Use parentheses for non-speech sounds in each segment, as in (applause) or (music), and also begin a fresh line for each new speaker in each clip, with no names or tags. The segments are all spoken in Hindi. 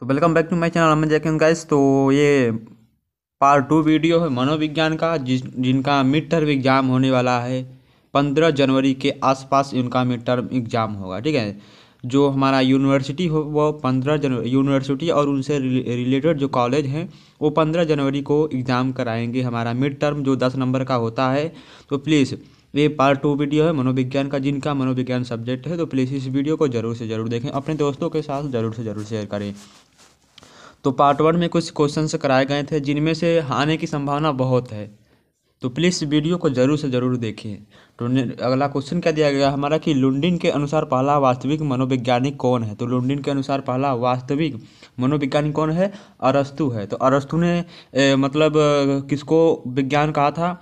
तो welcome back to my channel Aman जैकन गाइस तो ये पार्ट टू वीडियो है मनोविज्ञान का जिस जिनका मिड टर्म एग्ज़ाम होने वाला है पंद्रह जनवरी के आसपास इनका मिड टर्म एग्ज़ाम होगा ठीक है जो हमारा यूनिवर्सिटी हो वो पंद्रह जनवरी यूनिवर्सिटी और उनसे रिलेटेड जो कॉलेज हैं वो पंद्रह जनवरी को एग्ज़ाम कराएंगे हमारा मिड टर्म जो दस नंबर का होता है तो प्लीज़ ये पार्ट टू वीडियो है मनोविज्ञान का जिनका मनोविज्ञान सब्जेक्ट है तो प्लीज़ इस वीडियो को ज़रूर से ज़रूर देखें अपने दोस्तों के साथ ज़रूर से ज़रूर शेयर करें तो पार्ट वन में कुछ क्वेश्चन कराए गए थे जिनमें से आने की संभावना बहुत है तो प्लीज़ वीडियो को ज़रूर से ज़रूर देखिए तो अगला क्वेश्चन क्या दिया गया हमारा कि लुंडिन के अनुसार पहला वास्तविक मनोवैज्ञानिक कौन है तो लुंडिन के अनुसार पहला वास्तविक मनोवैज्ञानिक कौन है अरस्तु है तो अरस्तु ने ए, मतलब किसको विज्ञान कहा था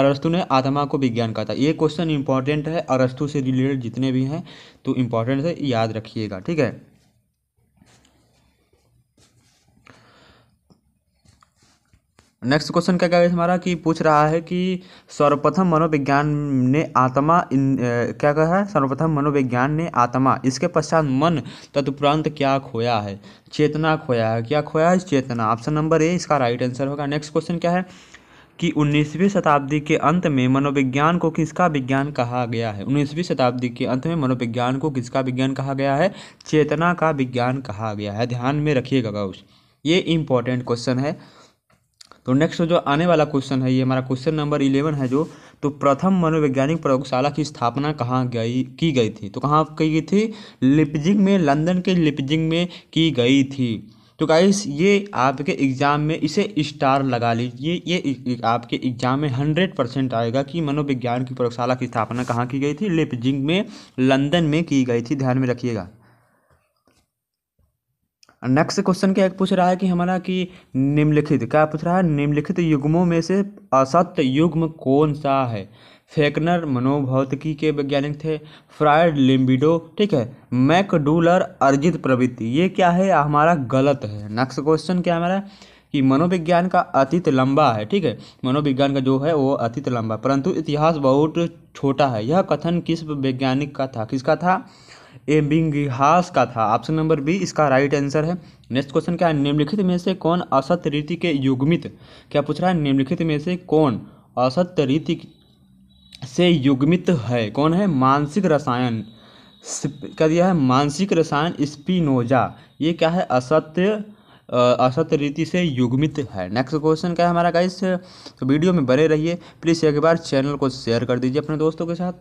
अरस्तु ने आत्मा को विज्ञान कहा था ये क्वेश्चन इंपॉर्टेंट है अरस्तु से रिलेटेड जितने भी हैं तो इम्पॉर्टेंट है याद रखिएगा ठीक है नेक्स्ट क्वेश्चन क्या क्या हमारा कि पूछ रहा है कि सर्वप्रथम मनोविज्ञान ने आत्मा इन ए, क्या कहा है सर्वप्रथम मनोविज्ञान ने आत्मा इसके पश्चात मन तदुपरांत क्या खोया है चेतना खोया है क्या खोया है चेतना ऑप्शन नंबर ए इसका राइट आंसर होगा नेक्स्ट क्वेश्चन क्या है कि उन्नीसवीं शताब्दी के अंत में मनोविज्ञान को किसका विज्ञान कहा गया है उन्नीसवीं शताब्दी के अंत में मनोविज्ञान को किसका विज्ञान कहा गया है चेतना का विज्ञान कहा गया है ध्यान में रखिएगा उस ये इंपॉर्टेंट क्वेश्चन है तो नेक्स्ट जो आने वाला क्वेश्चन है ये हमारा क्वेश्चन नंबर इलेवन है जो तो प्रथम मनोवैज्ञानिक प्रयोगशाला की स्थापना कहाँ गई की गई थी तो कहाँ की गई थी लिपजिंग में लंदन के लिपजिंग में की गई थी तो गाइस ये आपके एग्ज़ाम में इसे स्टार लगा लीजिए ये, ये आपके एग्ज़ाम में हंड्रेड परसेंट आएगा कि मनोविज्ञान की प्रयोगशाला की स्थापना कहाँ की गई थी लिपजिंग में लंदन में की गई थी ध्यान में रखिएगा नेक्स्ट क्वेश्चन क्या पूछ रहा है कि हमारा कि निम्नलिखित क्या पूछ रहा है निम्नलिखित युग्मों में से असत्य युग्म कौन सा है फेकनर मनोभौतिकी के वैज्ञानिक थे फ्रायड लिम्बिडो ठीक है मैकडूलर अर्जित प्रवृत्ति ये क्या है हमारा गलत है नेक्स्ट क्वेश्चन क्या हमारा कि मनोविज्ञान का अतीत लंबा है ठीक है मनोविज्ञान का जो है वो अतीत लंबा परंतु इतिहास बहुत छोटा है यह कथन किस वैज्ञानिक का था किसका था ए का था ऑप्शन नंबर बी इसका राइट आंसर है नेक्स्ट क्वेश्चन क्या है निम्नलिखित में से कौन असत्य रीति के युग्मित क्या पूछ रहा है निम्नलिखित में से कौन असत्य रीति से युग्मित है कौन है मानसिक रसायन क्या दिया है मानसिक रसायन स्पिनोजा ये क्या है असत्य असत रीति से युग्मित है नेक्स्ट क्वेश्चन क्या है हमारा गाइस तो वीडियो में बने रहिए प्लीज़ एक बार चैनल को शेयर कर दीजिए अपने दोस्तों के साथ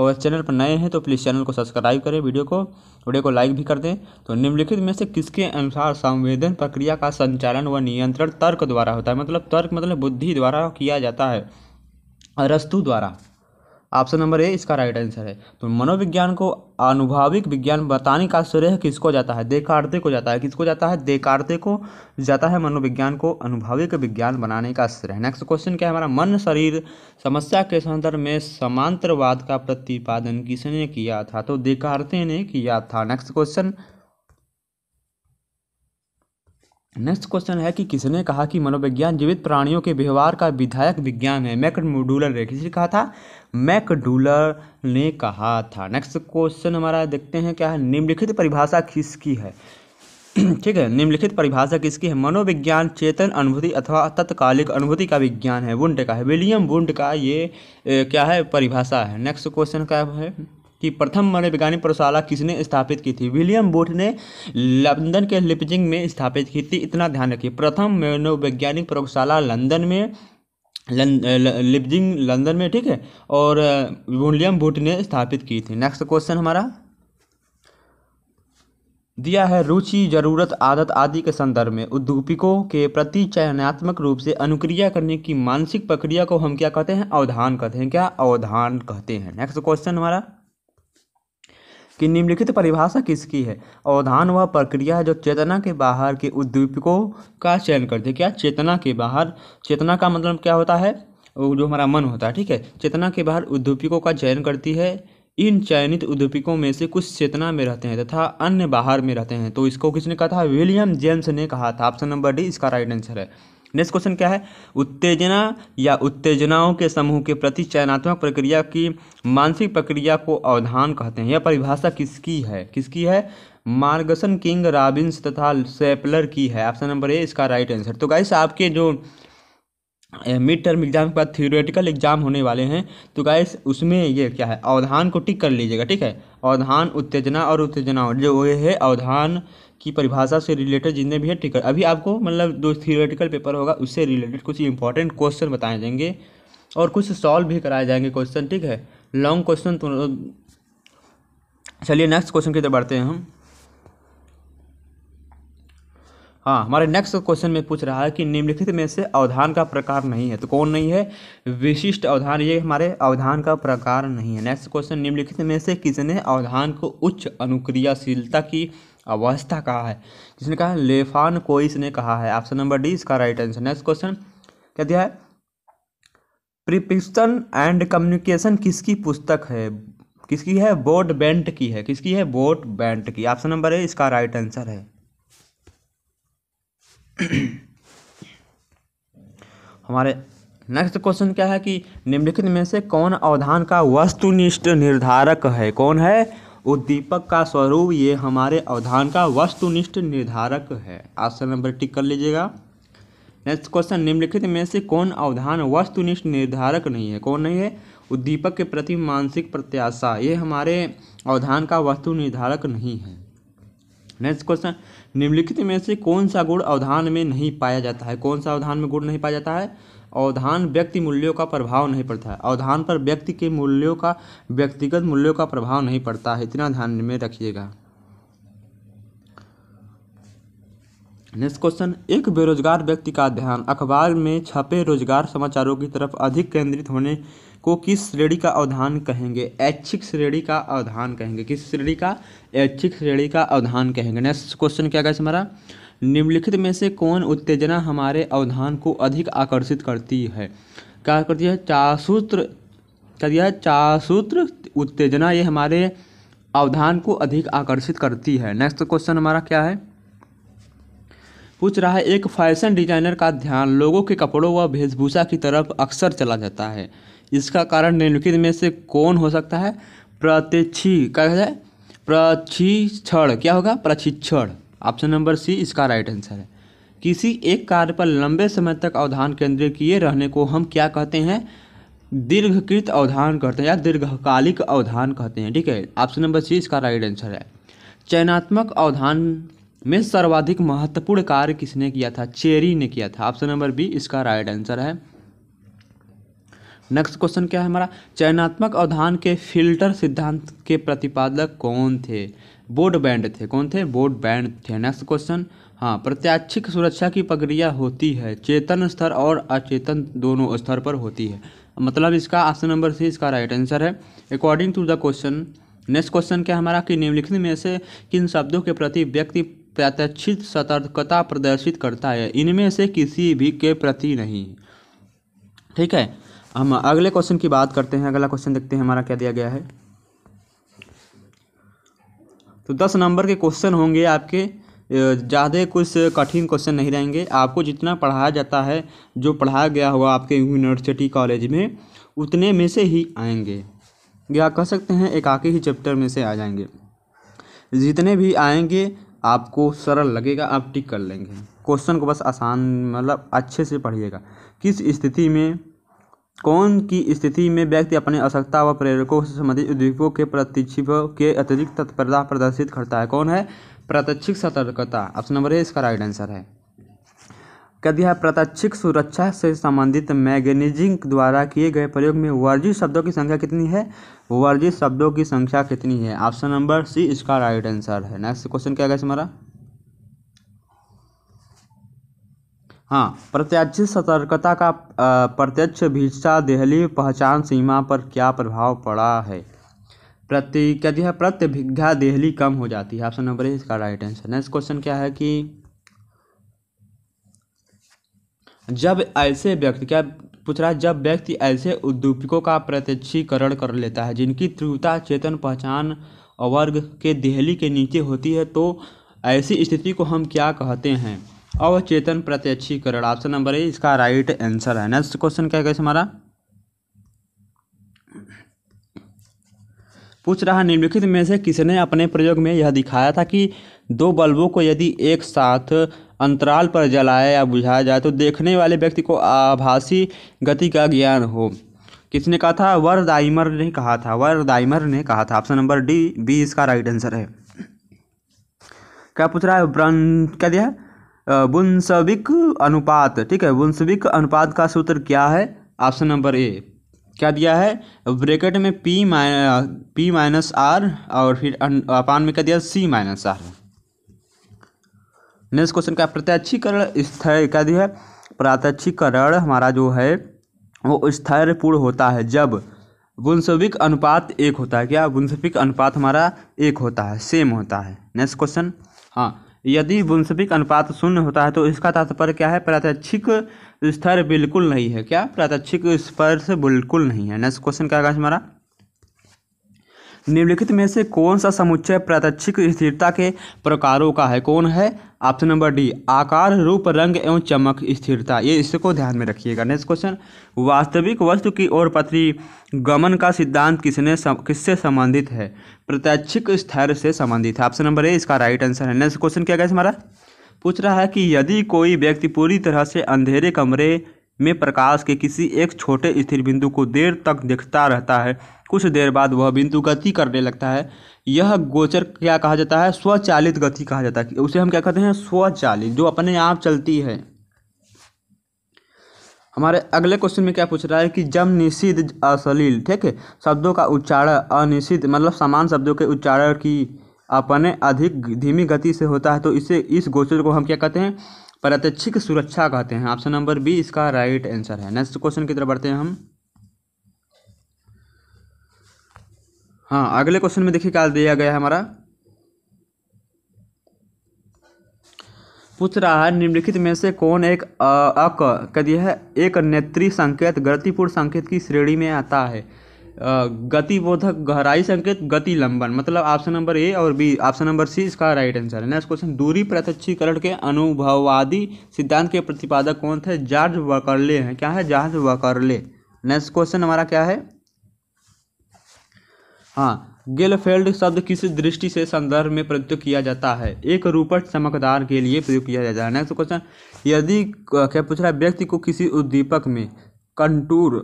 और चैनल पर नए हैं तो प्लीज़ चैनल को सब्सक्राइब करें वीडियो को वीडियो को लाइक भी कर दें तो निम्नलिखित में से किसके अनुसार संवेदन प्रक्रिया का संचालन व नियंत्रण तर्क द्वारा होता है मतलब तर्क मतलब बुद्धि द्वारा किया जाता है अरस्तु द्वारा ऑप्शन नंबर ए इसका राइट आंसर है तो मनोविज्ञान को अनुभाविक विज्ञान बताने का श्रेय किसको जाता है देकारते को जाता है किसको जाता है देकारते को जाता है मनोविज्ञान को अनुभाविक विज्ञान बनाने का श्रेय नेक्स्ट क्वेश्चन क्या है हमारा मन शरीर समस्या के संदर्भ में समांतरवाद का प्रतिपादन किसने किया था तो देकारते ने किया था नेक्स्ट क्वेश्चन नेक्स्ट क्वेश्चन है कि किसने कहा कि मनोविज्ञान जीवित प्राणियों के व्यवहार का विधायक विज्ञान है मैकडूलर ने किसने कहा था डूलर ने कहा था नेक्स्ट क्वेश्चन हमारा देखते हैं क्या है निम्नलिखित परिभाषा किसकी है (clears throat) ठीक है निम्नलिखित परिभाषा किसकी है मनोविज्ञान चेतन अनुभूति अथवा तत्कालिक अनुभूति का विज्ञान है वुंड का है विलियम वुंड का ये ए, क्या है परिभाषा है नेक्स्ट क्वेश्चन क्या है कि प्रथम मनोवैज्ञानिक प्रयोगशाला किसने स्थापित की थी विलियम बोट ने लंदन के लिपजिंग में स्थापित की थी इतना ध्यान रखिए प्रथम मनोवैज्ञानिक प्रयोगशाला लंदन में लिपजिंग लंदन में ठीक है और विलियम बोट ने स्थापित की थी नेक्स्ट क्वेश्चन हमारा दिया है रुचि जरूरत आदत आदि के संदर्भ में उद्दीपकों के प्रति चयनात्मक रूप से अनुक्रिया करने की मानसिक प्रक्रिया को हम क्या कहते हैं अवधान कहते हैं क्या अवधान कहते हैं नेक्स्ट क्वेश्चन हमारा कि निम्नलिखित परिभाषा किसकी है अवधान वह प्रक्रिया है जो चेतना के बाहर के उद्दीपकों का चयन करती है क्या चेतना के बाहर चेतना का मतलब क्या होता है जो हमारा मन होता है ठीक है चेतना के बाहर उद्दीपकों का चयन करती है इन चयनित उद्दीपकों में से कुछ चेतना में रहते हैं तथा अन्य बाहर में रहते हैं तो इसको किसने कहा था विलियम जेम्स ने कहा था ऑप्शन नंबर डी इसका राइट आंसर है नेक्स्ट क्वेश्चन क्या है उत्तेजना या उत्तेजनाओं के समूह के प्रति चयनात्मक प्रक्रिया की मानसिक प्रक्रिया को अवधान कहते हैं यह परिभाषा किसकी है किसकी है मार्गसन किंग राबिन्स तथा सेपलर की है ऑप्शन नंबर ए इसका राइट आंसर तो गाइस आपके जो मिड टर्म एग्जाम के बाद थियोरेटिकल एग्जाम होने वाले हैं तो गाइस उसमें ये क्या है अवधान को टिक कर लीजिएगा ठीक है अवधान उत्तेजना और उत्तेजना जो ये है अवधान की परिभाषा से रिलेटेड जितने भी है टिक अभी आपको मतलब जो थियोरेटिकल पेपर होगा उससे रिलेटेड कुछ इंपॉर्टेंट क्वेश्चन बताए जाएंगे और कुछ सॉल्व भी कराए जाएंगे क्वेश्चन ठीक है लॉन्ग क्वेश्चन तो चलिए नेक्स्ट क्वेश्चन की तरफ बढ़ते हैं हम हाँ हमारे नेक्स्ट क्वेश्चन में पूछ रहा है कि निम्नलिखित में से अवधान का प्रकार नहीं है तो कौन नहीं है विशिष्ट अवधान ये हमारे अवधान का प्रकार नहीं है नेक्स्ट क्वेश्चन निम्नलिखित में से किसने अवधान को उच्च अनुक्रियाशीलता की अवस्था कहा है किसने कहा लेफान कोइस ने कहा है ऑप्शन नंबर डी इसका राइट आंसर नेक्स्ट क्वेश्चन क्या दिया है प्रिपिक्सन एंड कम्युनिकेशन किसकी पुस्तक है किसकी है बोट बैंट की है किसकी है बोट बैंट की ऑप्शन नंबर ए इसका राइट आंसर है (clears throat) हमारे नेक्स्ट क्वेश्चन क्या है कि निम्नलिखित में से कौन अवधान का वस्तुनिष्ठ निर्धारक है कौन है उद्दीपक का स्वरूप ये हमारे अवधान का वस्तुनिष्ठ निर्धारक है ऑप्शन नंबर टिक कर लीजिएगा नेक्स्ट क्वेश्चन निम्नलिखित में से कौन अवधान वस्तुनिष्ठ निर्धारक नहीं है कौन नहीं है उद्दीपक के प्रति मानसिक प्रत्याशा ये हमारे अवधान का वस्तु निर्धारक नहीं है नेक्स्ट क्वेश्चन निम्नलिखित में से कौन सा गुण अवधान में नहीं पाया जाता है कौन सा अवधान में गुण नहीं पाया जाता है अवधान व्यक्ति मूल्यों का प्रभाव नहीं पड़ता है अवधान पर व्यक्ति के मूल्यों का व्यक्तिगत मूल्यों का प्रभाव नहीं पड़ता है इतना ध्यान में रखिएगा नेक्स्ट क्वेश्चन एक बेरोजगार व्यक्ति का ध्यान अखबार में छपे रोजगार समाचारों की तरफ अधिक केंद्रित होने को किस श्रेणी का अवधान कहेंगे ऐच्छिक श्रेणी का अवधान कहेंगे किस श्रेणी का ऐच्छिक श्रेणी का अवधान कहेंगे नेक्स्ट क्वेश्चन क्या गया हमारा निम्नलिखित में से कौन उत्तेजना हमारे अवधान को अधिक आकर्षित करती है क्या करती है चासूत्र क्या दिया चासूत्र उत्तेजना ये हमारे अवधान को अधिक आकर्षित करती है नेक्स्ट क्वेश्चन हमारा क्या है पूछ रहा है एक फैशन डिजाइनर का ध्यान लोगों के कपड़ों व वेशभूषा की तरफ अक्सर चला जाता है इसका कारण निम्नलिखित में से कौन हो सकता है प्रत्यक्षी क्या कहता है प्रशिक्षण क्या होगा प्रशिक्षण ऑप्शन नंबर सी इसका राइट आंसर है किसी एक कार्य पर लंबे समय तक अवधान केंद्रित किए रहने को हम क्या कहते हैं दीर्घकृत अवधान कहते हैं या दीर्घकालिक अवधान कहते हैं ठीक है ऑप्शन नंबर सी इसका राइट आंसर है चयनात्मक अवधान में सर्वाधिक महत्वपूर्ण कार्य किसने किया था चेरी ने किया था ऑप्शन नंबर बी इसका राइट आंसर है नेक्स्ट क्वेश्चन क्या है हमारा चयनात्मक अवधान के फिल्टर सिद्धांत के प्रतिपादक कौन थे बोर्ड बैंड थे कौन थे बोर्ड बैंड थे नेक्स्ट क्वेश्चन हाँ प्रत्याक्षिक सुरक्षा की प्रक्रिया होती है चेतन स्तर और अचेतन दोनों स्तर पर होती है मतलब इसका ऑप्शन नंबर सी इसका राइट आंसर है according to the question next question क्या हमारा कि निम्नलिखित में से किन शब्दों के प्रति व्यक्ति प्रत्यक्षित सतर्कता प्रदर्शित करता है इनमें से किसी भी के प्रति नहीं ठीक है हम अगले क्वेश्चन की बात करते हैं अगला क्वेश्चन देखते हैं हमारा क्या दिया गया है तो दस नंबर के क्वेश्चन होंगे आपके ज़्यादा कुछ कठिन क्वेश्चन नहीं रहेंगे आपको जितना पढ़ाया जाता है जो पढ़ाया गया होगा आपके यूनिवर्सिटी कॉलेज में उतने में से ही आएंगे या कह सकते हैं एकाके ही चैप्टर में से आ जाएंगे जितने भी आएंगे आपको सरल लगेगा आप टिक कर लेंगे क्वेश्चन को बस आसान मतलब अच्छे से पढ़िएगा किस स्थिति में कौन की स्थिति में व्यक्ति अपने आवश्यकता व प्रेरकों से संबंधित उद्योगों के प्रतिक्षिपों के अतिरिक्त तत्परता प्रदर्शित करता है कौन है प्रत्यक्षिक सतर्कता ऑप्शन नंबर ए इसका राइट आंसर है क्या दिया प्रत्यक्षिक सुरक्षा से संबंधित मैगनीजिंग द्वारा किए गए प्रयोग में वर्जित शब्दों की संख्या कितनी है वर्जित शब्दों की संख्या कितनी है ऑप्शन नंबर सी इसका राइट आंसर है नेक्स्ट क्वेश्चन क्या गया हमारा हाँ प्रत्याशित सतर्कता का प्रत्यक्ष भिक्षा देहली पहचान सीमा पर क्या प्रभाव पड़ा है प्रति क्या है प्रतिभिज्ञा देहली कम हो जाती है ऑप्शन नंबर इसका राइट आंसर नेक्स्ट क्वेश्चन क्या है कि जब ऐसे व्यक्ति क्या पूछ रहा है जब व्यक्ति ऐसे उद्दीपकों का प्रत्यक्षीकरण कर लेता है जिनकी त्रुवता चेतन पहचान वर्ग के देहली के नीचे होती है तो ऐसी स्थिति को हम क्या कहते हैं अवचेतन प्रत्यक्षीकरण ऑप्शन नंबर ए इसका राइट आंसर है नेक्स्ट क्वेश्चन क्या कैसे हमारा पूछ रहा निम्नलिखित में से किसने अपने प्रयोग में यह दिखाया था कि दो बल्बों को यदि एक साथ अंतराल पर जलाया या बुझाया जाए तो देखने वाले व्यक्ति को आभासी गति का ज्ञान हो किसने कहा था दाइमर ने कहा था दाइमर ने कहा था ऑप्शन नंबर डी बी इसका राइट आंसर है क्या पूछ रहा है ब्रं क्या दिया वंशविक अनुपात ठीक है वंशविक अनुपात का सूत्र क्या है ऑप्शन नंबर ए क्या दिया है ब्रैकेट में P minus P minus R और फिर अपान में क्या दिया C minus R next question का प्रत्यक्षीकरण स्थिर क्या दिया है प्रत्यक्षीकरण हमारा जो है वो स्थिरपूर्ण होता है जब वंशविक अनुपात एक होता है क्या वंशविक अनुपात हमारा एक होता है सेम होता है नेक्स्ट क्वेश्चन हाँ यदि वंशविक अनुपात शून्य होता है तो इसका तात्पर्य क्या है प्रात्यक्षिक स्तर बिल्कुल नहीं है क्या प्रात्यक्षिक स्पर्श बिल्कुल नहीं है नेक्स्ट क्वेश्चन क्या होगा हमारा निम्नलिखित में से कौन सा समुच्चय प्रत्यक्षिक स्थिरता के प्रकारों का है कौन है ऑप्शन नंबर डी आकार रूप रंग एवं चमक स्थिरता ये इसको ध्यान में रखिएगा नेक्स्ट क्वेश्चन वास्तविक वस्तु की ओर पथरी गमन का सिद्धांत किसने सम, किससे संबंधित है प्रत्यक्षिक स्थिर से संबंधित है ऑप्शन नंबर ए इसका राइट आंसर है नेक्स्ट क्वेश्चन क्या गया हमारा पूछ रहा है कि यदि कोई व्यक्ति पूरी तरह से अंधेरे कमरे में प्रकाश के किसी एक छोटे स्थिर बिंदु को देर तक देखता रहता है कुछ देर बाद वह बिंदु गति करने लगता है यह गोचर क्या कहा जाता है स्वचालित गति कहा जाता है उसे हम क्या कहते हैं स्वचालित जो अपने आप चलती है हमारे अगले क्वेश्चन में क्या पूछ रहा है कि जब निषिद्ध अश्लील ठीक है शब्दों का उच्चारण अनिश्चित मतलब समान शब्दों के उच्चारण की अपने अधिक धीमी गति से होता है तो इसे इस गोचर को हम क्या कहते हैं प्रत्यक्षिक सुरक्षा कहते हैं ऑप्शन नंबर बी इसका राइट आंसर है नेक्स्ट क्वेश्चन की तरफ बढ़ते हैं हम हाँ अगले क्वेश्चन में देखिए क्या दिया गया है हमारा पूछ रहा है निम्नलिखित में से कौन एक अक कह दिया है एक नेत्री संकेत गलतीपूर्ण संकेत की श्रेणी में आता है गतिबोधक गहराई संकेत गति लंबन मतलब ऑप्शन नंबर ए और बी ऑप्शन नंबर सी इसका राइट आंसर है नेक्स्ट क्वेश्चन दूरी प्रत्यक्षीकरण के अनुभववादी सिद्धांत के प्रतिपादक कौन थे जॉर्ज वकरले हैं क्या है जॉर्ज वकरले नेक्स्ट क्वेश्चन हमारा क्या है हाँ गेलफेल्ड शब्द किस दृष्टि से संदर्भ में प्रयुक्त किया जाता है एक रूपट चमकदार के लिए प्रयोग किया जाता है नेक्स्ट क्वेश्चन यदि क्या पूछ रहा है व्यक्ति को किसी उद्दीपक में कंटूर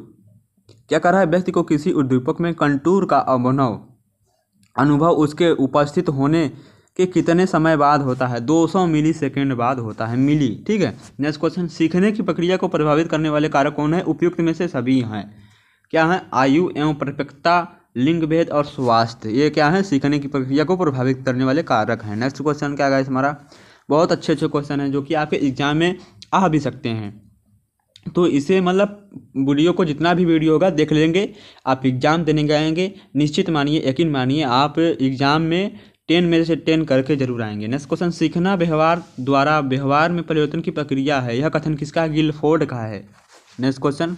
क्या कर रहा है व्यक्ति को किसी उद्दीपक में कंटूर का अनुभव अनुभव उसके उपस्थित होने के कितने समय बाद होता है 200 मिली सेकेंड बाद होता है मिली ठीक है नेक्स्ट क्वेश्चन सीखने की प्रक्रिया को प्रभावित करने वाले कारक कौन है उपयुक्त में से सभी हैं क्या है आयु एवं परिपक्ता लिंग भेद और स्वास्थ्य ये क्या है सीखने की प्रक्रिया को प्रभावित करने वाले कारक हैं नेक्स्ट क्वेश्चन क्या है हमारा बहुत अच्छे अच्छे क्वेश्चन हैं जो कि आपके एग्जाम में आ भी सकते हैं तो इसे मतलब वीडियो को जितना भी वीडियो होगा देख लेंगे आप एग्ज़ाम देने आएंगे निश्चित मानिए यकीन मानिए आप एग्ज़ाम में टेन में से टेन करके जरूर आएंगे नेक्स्ट क्वेश्चन सीखना व्यवहार द्वारा व्यवहार में परिवर्तन की प्रक्रिया है यह कथन किसका गिलफोर्ड का है नेक्स्ट क्वेश्चन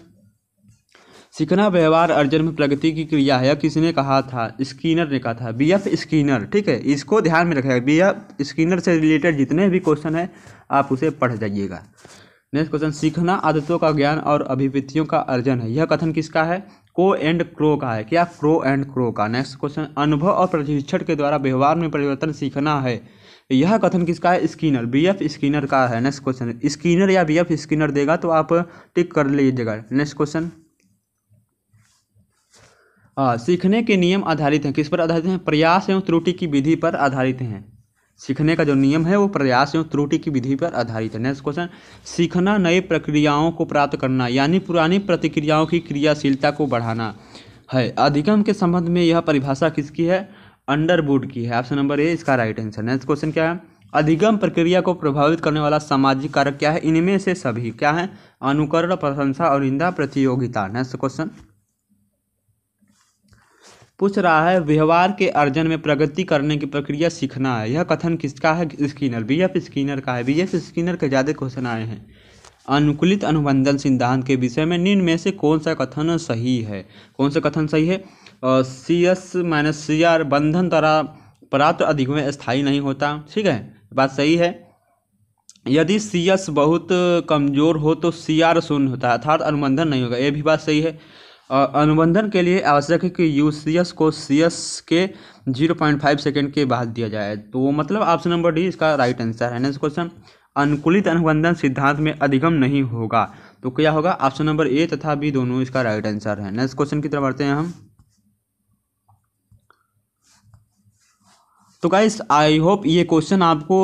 सीखना व्यवहार अर्जन में प्रगति की क्रिया है किसने कहा था स्किनर ने कहा था बी एफ स्किनर ठीक है इसको ध्यान में रखेगा बी एफ स्किनर से रिलेटेड जितने भी क्वेश्चन है आप उसे पढ़ जाइएगा नेक्स्ट क्वेश्चन सीखना आदतों का ज्ञान और अभिवृत्तियों का अर्जन है यह कथन किसका है को एंड क्रो का है क्या क्रो एंड क्रो का नेक्स्ट क्वेश्चन अनुभव और प्रशिक्षण के द्वारा व्यवहार में परिवर्तन सीखना है यह कथन किसका है स्किनर बी एफ स्किनर का है नेक्स्ट क्वेश्चन स्किनर या बी एफ स्किनर देगा तो आप टिक कर लीजिएगा नेक्स्ट क्वेश्चन सीखने के नियम आधारित हैं किस पर आधारित हैं प्रयास एवं त्रुटि की विधि पर आधारित हैं सीखने का जो नियम है वो प्रयास एवं त्रुटि की विधि पर आधारित है नेक्स्ट क्वेश्चन सीखना नई प्रक्रियाओं को प्राप्त करना यानी पुरानी प्रतिक्रियाओं की क्रियाशीलता को बढ़ाना है अधिगम के संबंध में यह परिभाषा किसकी है अंडरवुड की है ऑप्शन नंबर ए इसका राइट आंसर नेक्स्ट क्वेश्चन क्या है अधिगम प्रक्रिया को प्रभावित करने वाला सामाजिक कारक क्या है इनमें से सभी क्या है अनुकरण प्रशंसा और निंदा प्रतियोगिता नेक्स्ट क्वेश्चन पूछ रहा है व्यवहार के अर्जन में प्रगति करने की प्रक्रिया सीखना है यह कथन किसका है स्किनर बी एफ स्किनर का है बी एफ स्किनर के ज़्यादा क्वेश्चन आए हैं अनुकूलित अनुबंधन सिद्धांत के विषय में निम्न में से कौन सा कथन सही है कौन सा कथन सही है C S minus C R बंधन द्वारा प्राप्त अधिक में स्थायी नहीं होता ठीक है बात सही है यदि सी एस बहुत कमज़ोर हो तो सी आर शून्य होता है अर्थात अनुबंधन नहीं होगा ये भी बात सही है अनुबंधन के लिए आवश्यक है कि यू सी एस को सी एस के जीरो पॉइंट फाइव सेकेंड के बाद दिया जाए तो मतलब ऑप्शन नंबर डी इसका राइट आंसर है नेक्स्ट क्वेश्चन अनुकूलित अनुबंधन सिद्धांत में अधिगम नहीं होगा तो क्या होगा ऑप्शन नंबर ए तथा बी दोनों इसका राइट आंसर है नेक्स्ट क्वेश्चन की तरफ बढ़ते हैं हम तो गाइस आई होप ये क्वेश्चन आपको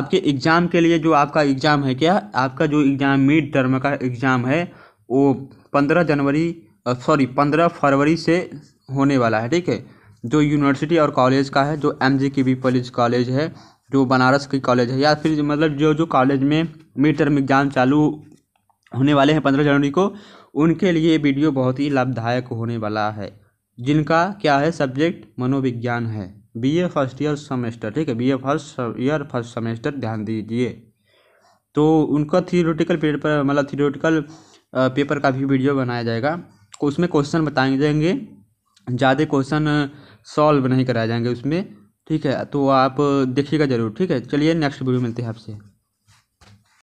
आपके एग्ज़ाम के लिए जो आपका एग्ज़ाम है क्या आपका जो एग्ज़ाम मिड टर्म का एग्ज़ाम है वो पंद्रह जनवरी सॉरी पंद्रह फरवरी से होने वाला है ठीक है जो यूनिवर्सिटी और कॉलेज का है जो एम जी के बी कॉलेज कॉलेज है जो बनारस की कॉलेज है या फिर मतलब जो जो कॉलेज में मिड टर्म एग्ज़ाम चालू होने वाले हैं पंद्रह जनवरी को उनके लिए वीडियो बहुत ही लाभदायक होने वाला है जिनका क्या है सब्जेक्ट मनोविज्ञान है बीए फर्स्ट ईयर सेमेस्टर ठीक है BA first year first semester ध्यान दीजिए तो उनका थियोरेटिकल पेपर मतलब थियोरेटिकल पेपर का भी वीडियो बनाया जाएगा उसमें क्वेश्चन बताए जाएंगे ज़्यादा क्वेश्चन सॉल्व नहीं कराए जाएंगे उसमें ठीक है तो आप देखिएगा ज़रूर ठीक है चलिए नेक्स्ट वीडियो मिलते हैं आपसे